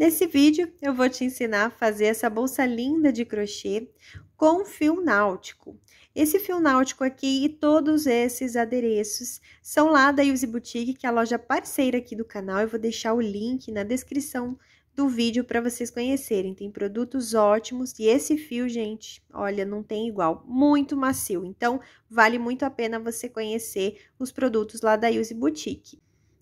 Nesse vídeo eu vou te ensinar a fazer essa bolsa linda de crochê com fio náutico. Esse fio náutico aqui e todos esses adereços são lá da Use Boutique, que é a loja parceira aqui do canal. Eu vou deixar o link na descrição do vídeo para vocês conhecerem. Tem produtos ótimos e esse fio, gente, olha, não tem igual, muito macio. Então, vale muito a pena você conhecer os produtos lá da Use Boutique.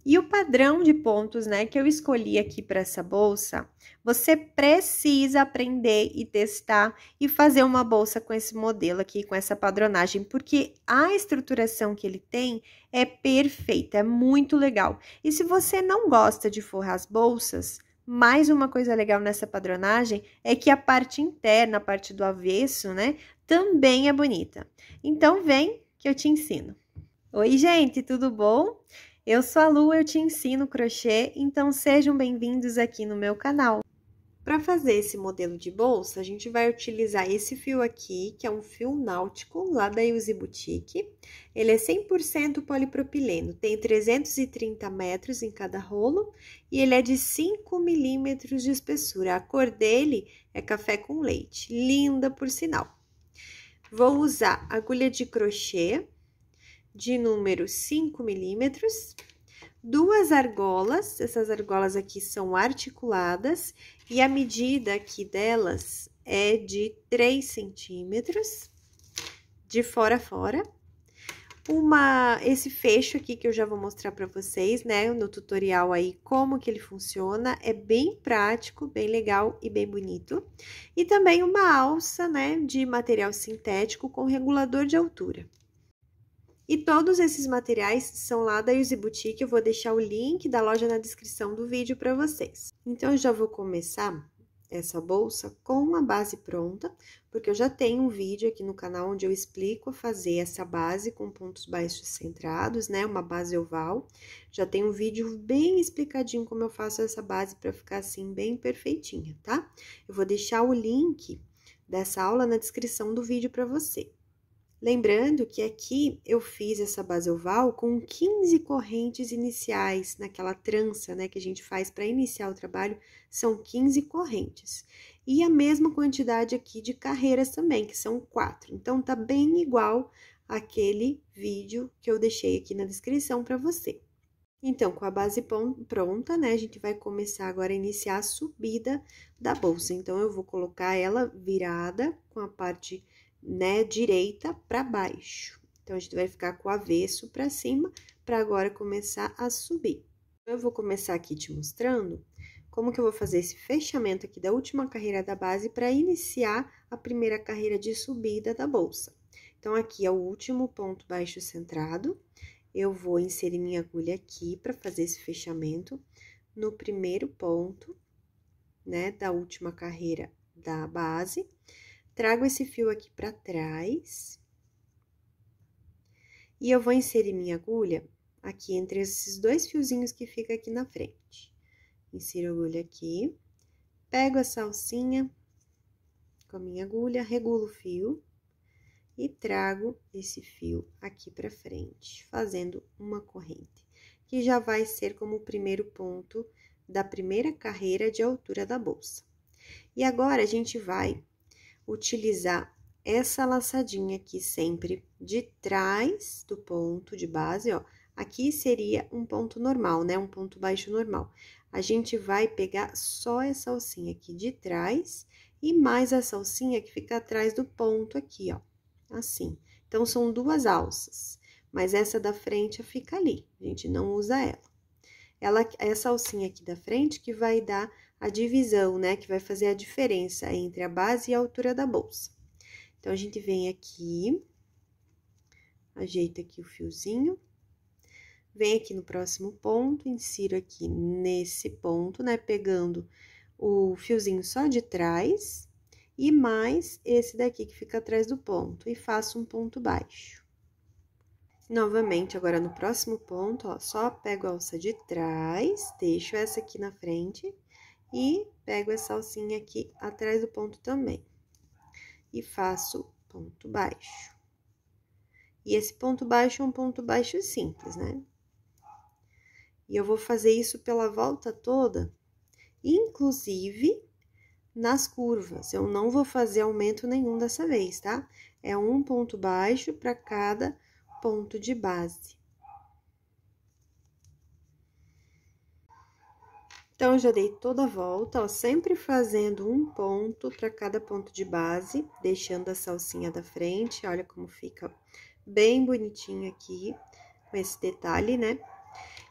E o padrão de pontos, né, que eu escolhi aqui para essa bolsa, você precisa aprender e testar e fazer uma bolsa com esse modelo aqui, com essa padronagem, porque a estruturação que ele tem é perfeita, é muito legal. E se você não gosta de forrar as bolsas, mais uma coisa legal nessa padronagem é que a parte interna, a parte do avesso, né, também é bonita. Então vem que eu te ensino. Oi, gente, tudo bom? Eu sou a Lu, eu te ensino crochê, então sejam bem-vindos aqui no meu canal. Para fazer esse modelo de bolsa, a gente vai utilizar esse fio aqui, que é um fio náutico, lá da Use Boutique. Ele é 100% polipropileno, tem 330 metros em cada rolo e ele é de 5 milímetros de espessura. A cor dele é café com leite, linda por sinal. Vou usar agulha de crochê de número 5 milímetros, duas argolas, essas argolas aqui são articuladas, e a medida aqui delas é de 3 centímetros, de fora a fora. Uma, esse fecho aqui que eu já vou mostrar para vocês, né, no tutorial aí, como que ele funciona, é bem prático, bem legal e bem bonito. E também uma alça, né, de material sintético com regulador de altura. E todos esses materiais são lá da Use Boutique, eu vou deixar o link da loja na descrição do vídeo para vocês. Então, eu já vou começar essa bolsa com a base pronta, porque eu já tenho um vídeo aqui no canal onde eu explico a fazer essa base com pontos baixos centrados, né? Uma base oval. Já tem um vídeo bem explicadinho como eu faço essa base para ficar assim bem perfeitinha, tá? Eu vou deixar o link dessa aula na descrição do vídeo para você. Lembrando que aqui eu fiz essa base oval com 15 correntes iniciais, naquela trança né, que a gente faz para iniciar o trabalho, são 15 correntes. E a mesma quantidade aqui de carreiras também, que são 4. Então, tá bem igual aquele vídeo que eu deixei aqui na descrição para você. Então, com a base pronta, né, a gente vai começar agora a iniciar a subida da bolsa. Então, eu vou colocar ela virada com a parte né, direita para baixo. Então, a gente vai ficar com o avesso para cima, para agora começar a subir. Eu vou começar aqui te mostrando como que eu vou fazer esse fechamento aqui da última carreira da base para iniciar a primeira carreira de subida da bolsa. Então, aqui é o último ponto baixo centrado, eu vou inserir minha agulha aqui para fazer esse fechamento no primeiro ponto, né, da última carreira da base, trago esse fio aqui para trás. E eu vou inserir minha agulha aqui entre esses dois fiozinhos que fica aqui na frente. Insiro a agulha aqui, pego a salsinha com a minha agulha, regulo o fio e trago esse fio aqui para frente, fazendo uma corrente, que já vai ser como o primeiro ponto da primeira carreira de altura da bolsa. E agora, a gente vai utilizar essa laçadinha aqui sempre de trás do ponto de base, ó. Aqui seria um ponto normal, né? Um ponto baixo normal. A gente vai pegar só essa alcinha aqui de trás e mais a alcinha que fica atrás do ponto aqui, ó. Assim. Então, são duas alças, mas essa da frente fica ali, a gente não usa ela. ela essa alcinha aqui da frente que vai dar a divisão, né, que vai fazer a diferença entre a base e a altura da bolsa. Então, a gente vem aqui, ajeita aqui o fiozinho, vem aqui no próximo ponto, insiro aqui nesse ponto, né, pegando o fiozinho só de trás e mais esse daqui que fica atrás do ponto, e faço um ponto baixo. Novamente, agora no próximo ponto, ó, só pego a alça de trás, deixo essa aqui na frente e pego essa alcinha aqui atrás do ponto também. E faço ponto baixo. E esse ponto baixo é um ponto baixo simples, né? E eu vou fazer isso pela volta toda, inclusive nas curvas. Eu não vou fazer aumento nenhum dessa vez, tá? É um ponto baixo para cada ponto de base. Então, eu já dei toda a volta, ó, sempre fazendo um ponto para cada ponto de base, deixando a salsinha da frente. Olha como fica bem bonitinho aqui, com esse detalhe, né?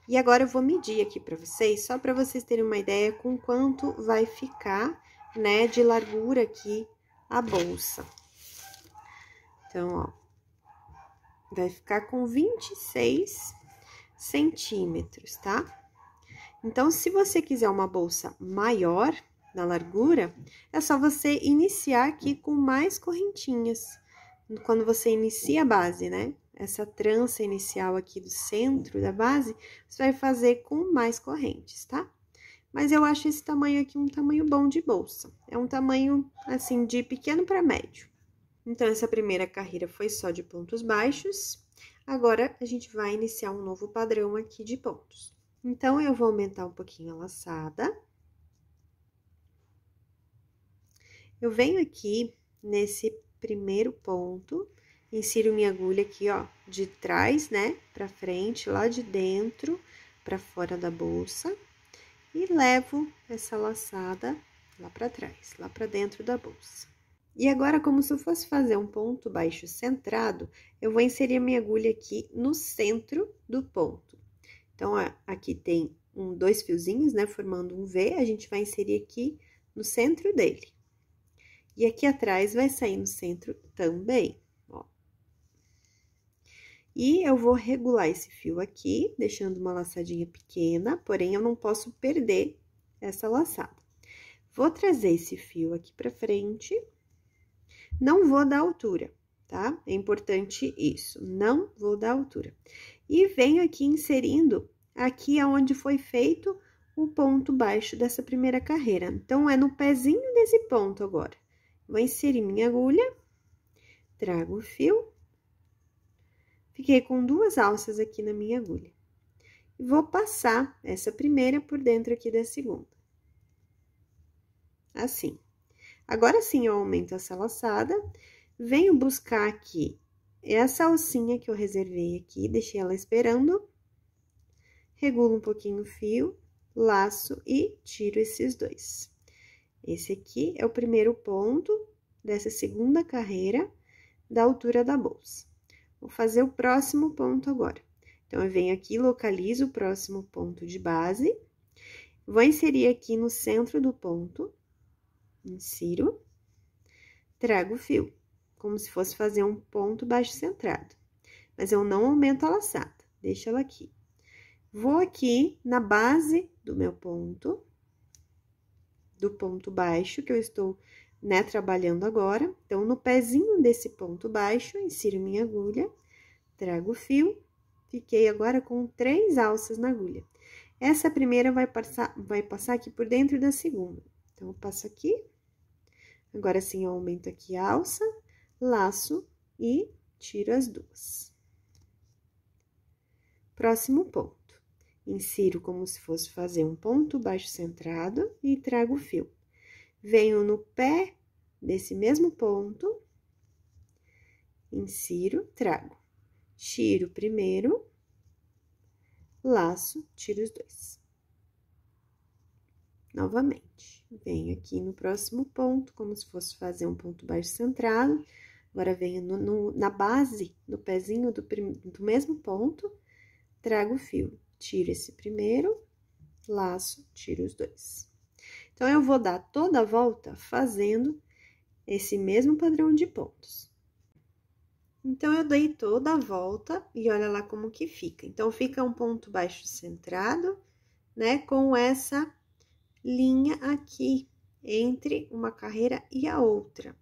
E agora, eu vou medir aqui para vocês, só para vocês terem uma ideia com quanto vai ficar, né, de largura aqui a bolsa. Então, ó, vai ficar com 26 centímetros, tá? Então, se você quiser uma bolsa maior na largura, é só você iniciar aqui com mais correntinhas. Quando você inicia a base, né? Essa trança inicial aqui do centro da base, você vai fazer com mais correntes, tá? Mas eu acho esse tamanho aqui um tamanho bom de bolsa. É um tamanho, assim, de pequeno para médio. Então, essa primeira carreira foi só de pontos baixos. Agora, a gente vai iniciar um novo padrão aqui de pontos. Então, eu vou aumentar um pouquinho a laçada. Eu venho aqui nesse primeiro ponto, insiro minha agulha aqui, ó, de trás, né, pra frente, lá de dentro pra fora da bolsa. E levo essa laçada lá pra trás, lá pra dentro da bolsa. E agora, como se eu fosse fazer um ponto baixo centrado, eu vou inserir minha agulha aqui no centro do ponto. Então, aqui tem um, dois fiozinhos, né, formando um V, a gente vai inserir aqui no centro dele. E aqui atrás vai sair no centro também, ó. E eu vou regular esse fio aqui, deixando uma laçadinha pequena, porém, eu não posso perder essa laçada. Vou trazer esse fio aqui pra frente, não vou dar altura, tá? É importante isso, não vou dar altura e venho aqui inserindo aqui aonde é foi feito o ponto baixo dessa primeira carreira. Então, é no pezinho desse ponto agora. Vou inserir minha agulha, trago o fio, fiquei com duas alças aqui na minha agulha. E vou passar essa primeira por dentro aqui da segunda. Assim. Agora sim, eu aumento essa laçada, venho buscar aqui essa alcinha que eu reservei aqui, deixei ela esperando. Regulo um pouquinho o fio, laço e tiro esses dois. Esse aqui é o primeiro ponto dessa segunda carreira da altura da bolsa. Vou fazer o próximo ponto agora. Então, eu venho aqui, localizo o próximo ponto de base, vou inserir aqui no centro do ponto, insiro, trago o fio como se fosse fazer um ponto baixo centrado. Mas eu não aumento a laçada, deixo ela aqui. Vou aqui na base do meu ponto, do ponto baixo que eu estou, né, trabalhando agora. Então, no pezinho desse ponto baixo, insiro minha agulha, trago o fio, fiquei agora com três alças na agulha. Essa primeira vai passar, vai passar aqui por dentro da segunda. Então, eu passo aqui. Agora, sim, eu aumento aqui a alça, laço e tiro as duas. Próximo ponto. Insiro como se fosse fazer um ponto baixo centrado e trago o fio. Venho no pé desse mesmo ponto, insiro, trago. Tiro primeiro, laço, tiro os dois. Novamente, venho aqui no próximo ponto, como se fosse fazer um ponto baixo centrado, Agora venho no, no, na base, no pezinho do, do mesmo ponto, trago o fio, tiro esse primeiro, laço, tiro os dois. Então, eu vou dar toda a volta fazendo esse mesmo padrão de pontos. Então, eu dei toda a volta e olha lá como que fica. Então, fica um ponto baixo centrado, né, com essa linha aqui entre uma carreira e a outra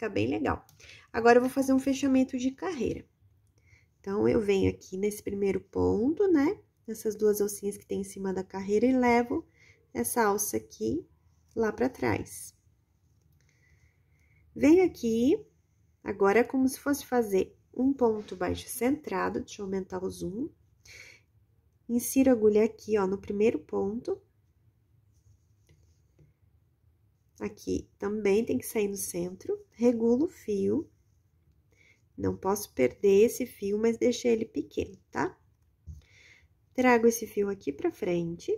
fica bem legal. Agora, eu vou fazer um fechamento de carreira. Então, eu venho aqui nesse primeiro ponto, né? Nessas duas alcinhas que tem em cima da carreira e levo essa alça aqui lá pra trás. Venho aqui, agora é como se fosse fazer um ponto baixo centrado, deixa eu aumentar o zoom. Insiro a agulha aqui, ó, no primeiro ponto, Aqui também tem que sair no centro, regulo o fio. Não posso perder esse fio, mas deixei ele pequeno, tá? Trago esse fio aqui pra frente,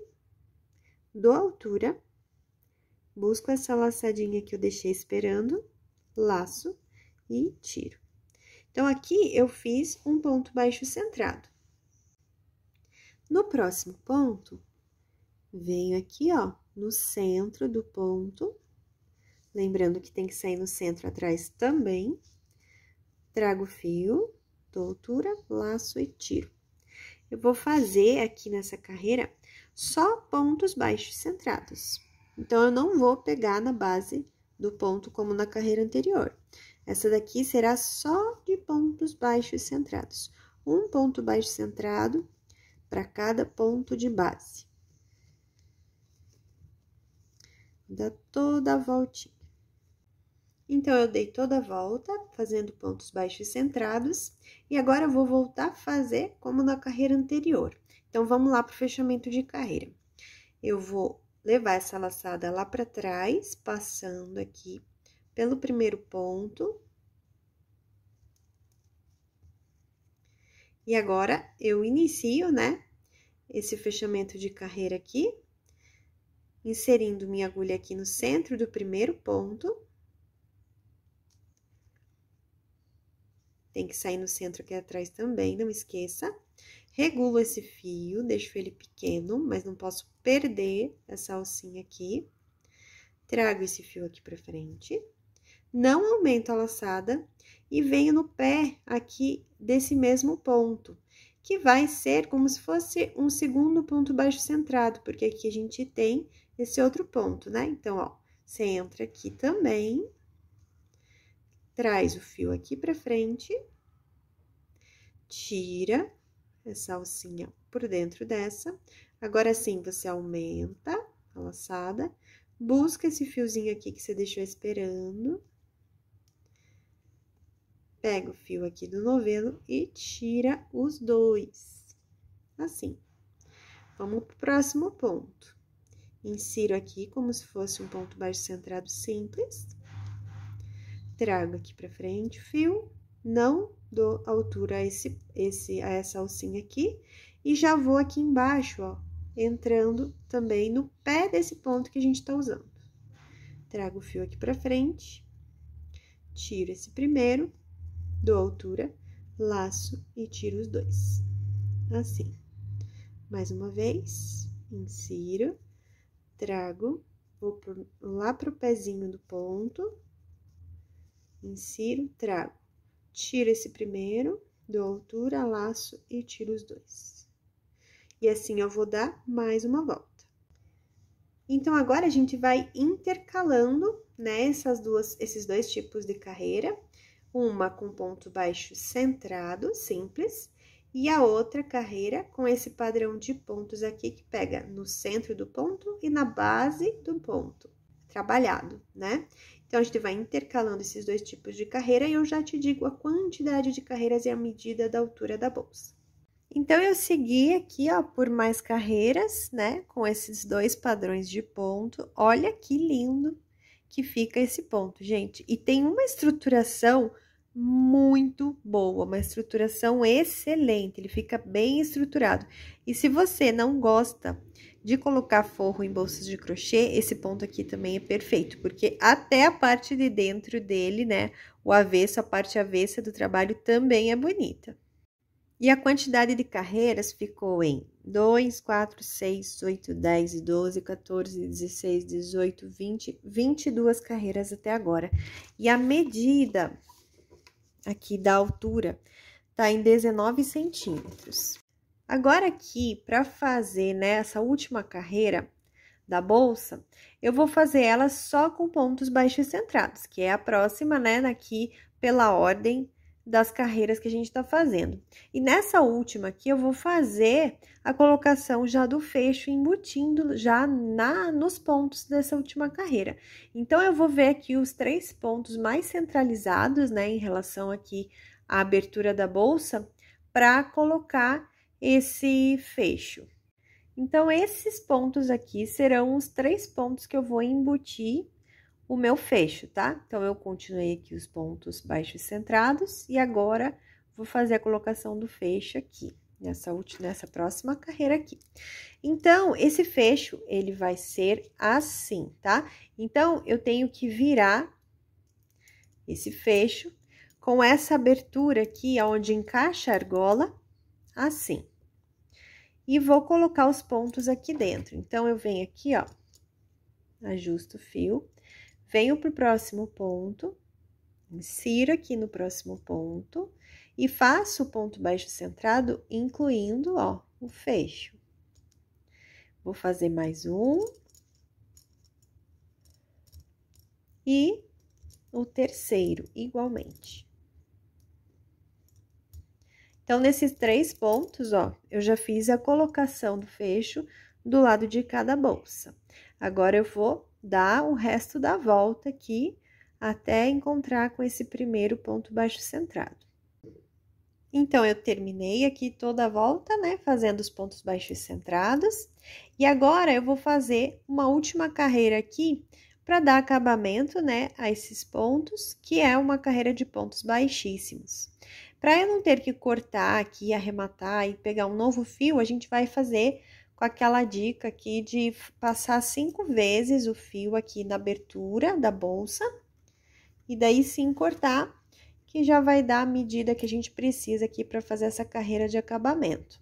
dou altura, busco essa laçadinha que eu deixei esperando, laço e tiro. Então, aqui eu fiz um ponto baixo centrado. No próximo ponto, venho aqui, ó, no centro do ponto, Lembrando que tem que sair no centro atrás também. Trago o fio, doutura, laço e tiro. Eu vou fazer aqui nessa carreira só pontos baixos centrados. Então, eu não vou pegar na base do ponto como na carreira anterior. Essa daqui será só de pontos baixos centrados. Um ponto baixo centrado para cada ponto de base. Dá toda a voltinha. Então, eu dei toda a volta, fazendo pontos baixos centrados, e agora eu vou voltar a fazer como na carreira anterior. Então, vamos lá para o fechamento de carreira. Eu vou levar essa laçada lá para trás, passando aqui pelo primeiro ponto. E agora, eu inicio, né, esse fechamento de carreira aqui, inserindo minha agulha aqui no centro do primeiro ponto. Tem que sair no centro aqui atrás também, não esqueça. Regulo esse fio, deixo ele pequeno, mas não posso perder essa alcinha aqui. Trago esse fio aqui para frente. Não aumento a laçada e venho no pé aqui desse mesmo ponto, que vai ser como se fosse um segundo ponto baixo centrado, porque aqui a gente tem esse outro ponto, né? Então, ó, você entra aqui também traz o fio aqui para frente, tira essa alcinha por dentro dessa. Agora sim, você aumenta a laçada, busca esse fiozinho aqui que você deixou esperando, pega o fio aqui do novelo e tira os dois, assim. Vamos pro próximo ponto. Insiro aqui como se fosse um ponto baixo centrado simples trago aqui para frente o fio, não dou altura a, esse, esse, a essa alcinha aqui, e já vou aqui embaixo, ó, entrando também no pé desse ponto que a gente tá usando. Trago o fio aqui pra frente, tiro esse primeiro, dou altura, laço e tiro os dois. Assim. Mais uma vez, insiro, trago, vou lá pro pezinho do ponto, insiro, trago. Tiro esse primeiro, dou altura, laço e tiro os dois. E assim eu vou dar mais uma volta. Então, agora a gente vai intercalando, né, essas duas, esses dois tipos de carreira. Uma com ponto baixo centrado, simples, e a outra carreira com esse padrão de pontos aqui que pega no centro do ponto e na base do ponto trabalhado, né? Então, a gente vai intercalando esses dois tipos de carreira e eu já te digo a quantidade de carreiras e a medida da altura da bolsa. Então, eu segui aqui, ó, por mais carreiras, né, com esses dois padrões de ponto. Olha que lindo que fica esse ponto, gente. E tem uma estruturação muito boa, uma estruturação excelente, ele fica bem estruturado. E se você não gosta de colocar forro em bolsas de crochê, esse ponto aqui também é perfeito, porque até a parte de dentro dele, né, o avesso, a parte avessa do trabalho também é bonita. E a quantidade de carreiras ficou em 2, 4, 6, 8, 10, 12, 14, 16, 18, 20, 22 carreiras até agora. E a medida aqui da altura tá em 19 centímetros. Agora aqui, para fazer nessa né, última carreira da bolsa, eu vou fazer ela só com pontos baixos centrados, que é a próxima, né, aqui pela ordem das carreiras que a gente está fazendo. E nessa última aqui, eu vou fazer a colocação já do fecho, embutindo já na nos pontos dessa última carreira. Então, eu vou ver aqui os três pontos mais centralizados, né, em relação aqui à abertura da bolsa, para colocar esse fecho. Então, esses pontos aqui serão os três pontos que eu vou embutir o meu fecho, tá? Então, eu continuei aqui os pontos baixos centrados e agora vou fazer a colocação do fecho aqui, nessa, última, nessa próxima carreira aqui. Então, esse fecho, ele vai ser assim, tá? Então, eu tenho que virar esse fecho com essa abertura aqui, onde encaixa a argola, assim e vou colocar os pontos aqui dentro. Então, eu venho aqui, ó, ajusto o fio, venho pro próximo ponto, insiro aqui no próximo ponto e faço o ponto baixo centrado, incluindo, ó, o fecho. Vou fazer mais um. E o terceiro, igualmente. Então, nesses três pontos, ó, eu já fiz a colocação do fecho do lado de cada bolsa. Agora, eu vou dar o resto da volta aqui até encontrar com esse primeiro ponto baixo centrado. Então, eu terminei aqui toda a volta, né, fazendo os pontos baixos centrados. E agora, eu vou fazer uma última carreira aqui para dar acabamento, né, a esses pontos, que é uma carreira de pontos baixíssimos. Para eu não ter que cortar aqui, arrematar e pegar um novo fio, a gente vai fazer com aquela dica aqui de passar cinco vezes o fio aqui na abertura da bolsa e daí sim cortar, que já vai dar a medida que a gente precisa aqui para fazer essa carreira de acabamento.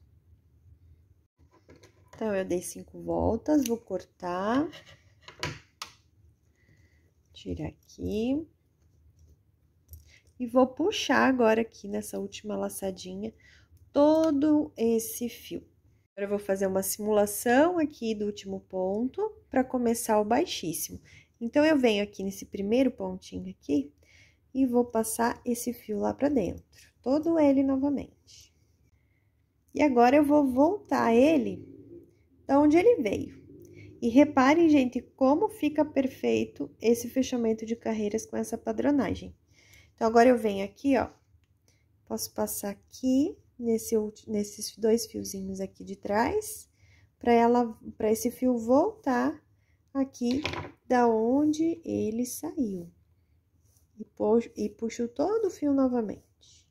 Então, eu dei cinco voltas, vou cortar, tirar aqui. E vou puxar agora aqui nessa última laçadinha todo esse fio. Agora, eu vou fazer uma simulação aqui do último ponto para começar o baixíssimo. Então, eu venho aqui nesse primeiro pontinho aqui e vou passar esse fio lá para dentro, todo ele novamente. E agora, eu vou voltar ele da onde ele veio. E reparem, gente, como fica perfeito esse fechamento de carreiras com essa padronagem. Então, agora eu venho aqui, ó, posso passar aqui nesse, nesses dois fiozinhos aqui de trás, para ela, para esse fio voltar aqui da onde ele saiu. E puxo, e puxo todo o fio novamente.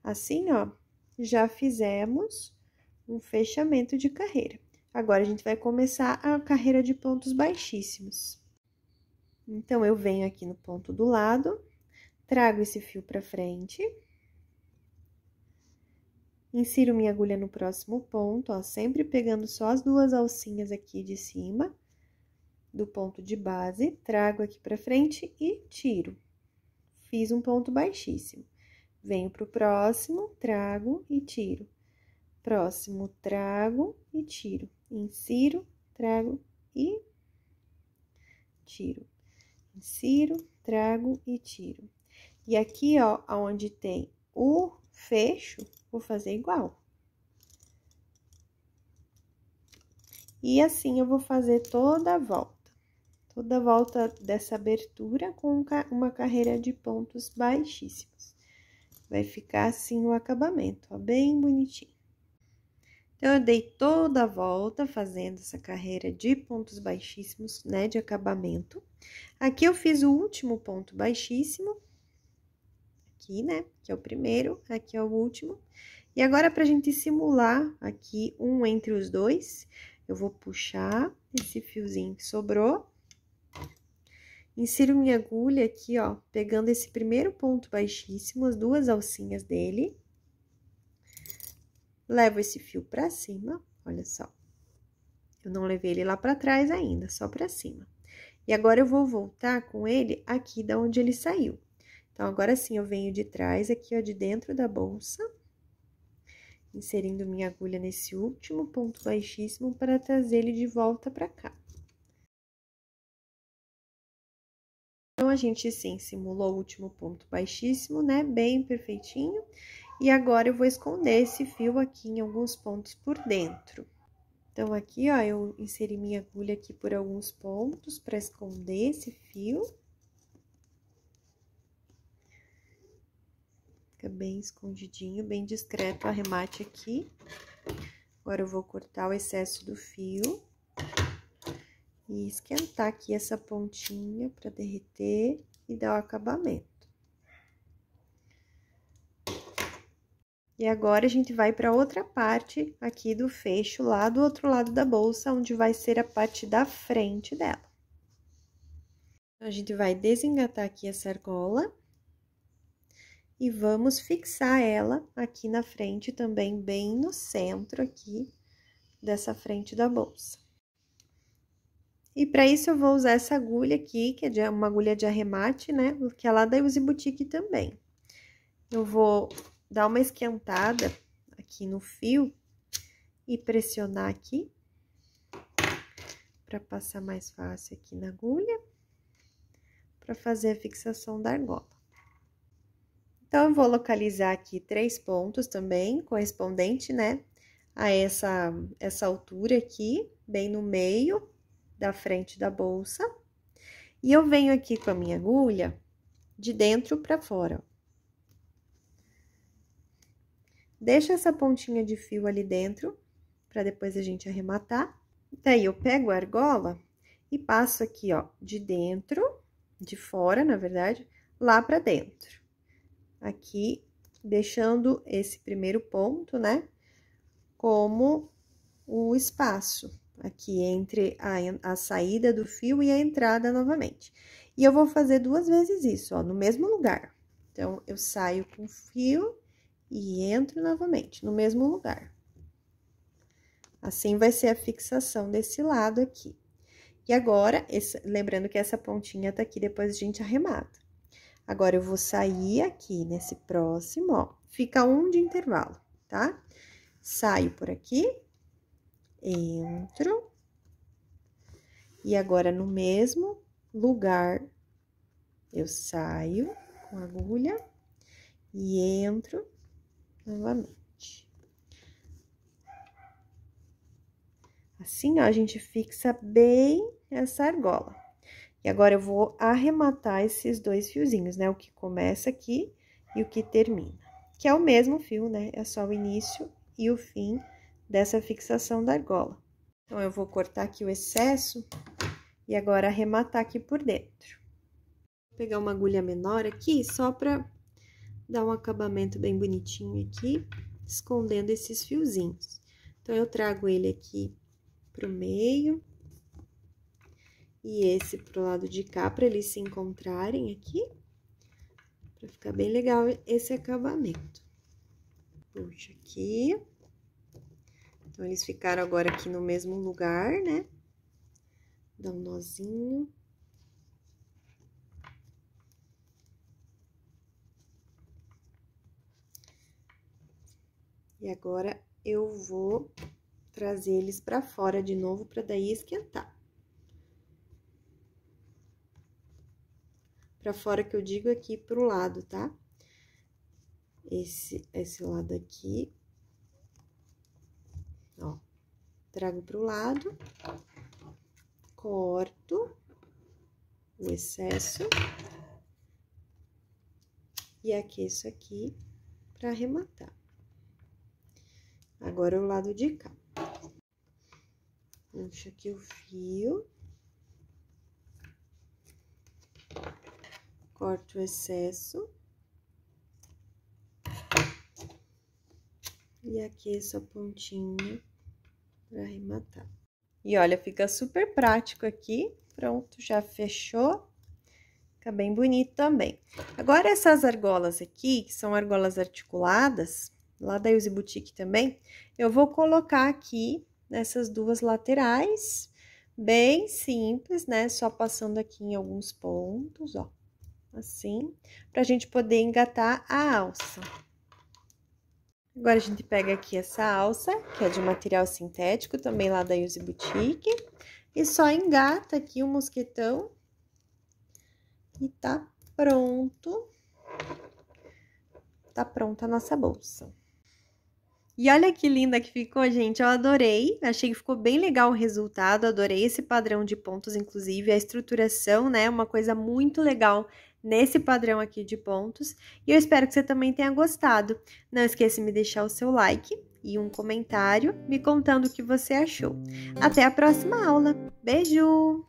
Assim, ó, já fizemos um fechamento de carreira. Agora, a gente vai começar a carreira de pontos baixíssimos. Então, eu venho aqui no ponto do lado, trago esse fio pra frente, insiro minha agulha no próximo ponto, ó, sempre pegando só as duas alcinhas aqui de cima do ponto de base, trago aqui pra frente e tiro. Fiz um ponto baixíssimo. Venho pro próximo, trago e tiro. Próximo, trago e tiro. Insiro, trago e tiro. Insiro, trago e tiro. E aqui, ó, onde tem o fecho, vou fazer igual. E assim, eu vou fazer toda a volta. Toda a volta dessa abertura com uma carreira de pontos baixíssimos. Vai ficar assim o acabamento, ó, bem bonitinho. Então, eu dei toda a volta fazendo essa carreira de pontos baixíssimos, né, de acabamento. Aqui eu fiz o último ponto baixíssimo, aqui, né, que é o primeiro, aqui é o último. E agora, pra gente simular aqui um entre os dois, eu vou puxar esse fiozinho que sobrou. Insiro minha agulha aqui, ó, pegando esse primeiro ponto baixíssimo, as duas alcinhas dele. Levo esse fio pra cima, olha só. Eu não levei ele lá pra trás ainda, só pra cima. E agora eu vou voltar com ele aqui da onde ele saiu. Então, agora sim, eu venho de trás aqui, ó, de dentro da bolsa. Inserindo minha agulha nesse último ponto baixíssimo para trazer ele de volta pra cá. Então, a gente sim simulou o último ponto baixíssimo, né? Bem perfeitinho. E agora eu vou esconder esse fio aqui em alguns pontos por dentro. Então, aqui, ó, eu inseri minha agulha aqui por alguns pontos para esconder esse fio. Fica bem escondidinho, bem discreto o arremate aqui. Agora, eu vou cortar o excesso do fio. E esquentar aqui essa pontinha para derreter e dar o acabamento. E agora a gente vai para outra parte aqui do fecho, lá do outro lado da bolsa, onde vai ser a parte da frente dela. Então, a gente vai desengatar aqui essa argola e vamos fixar ela aqui na frente também, bem no centro aqui dessa frente da bolsa. E para isso eu vou usar essa agulha aqui, que é uma agulha de arremate, né, que é lá da Use Boutique também. Eu vou dar uma esquentada aqui no fio e pressionar aqui para passar mais fácil aqui na agulha para fazer a fixação da argola. Então, eu vou localizar aqui três pontos também, correspondente, né, a essa, essa altura aqui, bem no meio da frente da bolsa. E eu venho aqui com a minha agulha de dentro para fora, ó. Deixa essa pontinha de fio ali dentro, para depois a gente arrematar. Daí, eu pego a argola e passo aqui, ó, de dentro, de fora, na verdade, lá para dentro. Aqui, deixando esse primeiro ponto, né, como o espaço aqui entre a, a saída do fio e a entrada novamente. E eu vou fazer duas vezes isso, ó, no mesmo lugar. Então, eu saio com fio e entro novamente no mesmo lugar. Assim vai ser a fixação desse lado aqui. E agora, esse, lembrando que essa pontinha tá aqui, depois a gente arremata. Agora, eu vou sair aqui nesse próximo, ó, fica um de intervalo, tá? Saio por aqui, entro, e agora, no mesmo lugar, eu saio com agulha e entro novamente. Assim, ó, a gente fixa bem essa argola. E agora, eu vou arrematar esses dois fiozinhos, né? O que começa aqui e o que termina. Que é o mesmo fio, né? É só o início e o fim dessa fixação da argola. Então, eu vou cortar aqui o excesso e agora arrematar aqui por dentro. Vou pegar uma agulha menor aqui, só pra dá um acabamento bem bonitinho aqui, escondendo esses fiozinhos. Então, eu trago ele aqui pro meio e esse pro lado de cá, para eles se encontrarem aqui, para ficar bem legal esse acabamento. Puxa aqui. Então, eles ficaram agora aqui no mesmo lugar, né? Dá um nozinho. E agora eu vou trazer eles para fora de novo para daí esquentar. Para fora que eu digo aqui pro lado, tá? Esse esse lado aqui. Ó. Trago pro lado. Corto o excesso. E aqueço aqui para arrematar. Agora, é o lado de cá. Puxa aqui o fio. Corto o excesso. E aqui essa é pontinha para arrematar. E olha, fica super prático aqui. Pronto, já fechou. Fica bem bonito também. Agora, essas argolas aqui, que são argolas articuladas, lá da Use Boutique também, eu vou colocar aqui nessas duas laterais, bem simples, né? Só passando aqui em alguns pontos, ó, assim, pra gente poder engatar a alça. Agora, a gente pega aqui essa alça, que é de material sintético, também lá da Use Boutique, e só engata aqui o mosquetão e tá pronto, tá pronta a nossa bolsa. E olha que linda que ficou, gente. Eu adorei. Achei que ficou bem legal o resultado. Adorei esse padrão de pontos, inclusive. A estruturação, né? Uma coisa muito legal nesse padrão aqui de pontos. E eu espero que você também tenha gostado. Não esqueça de me deixar o seu like e um comentário me contando o que você achou. Até a próxima aula. Beijo!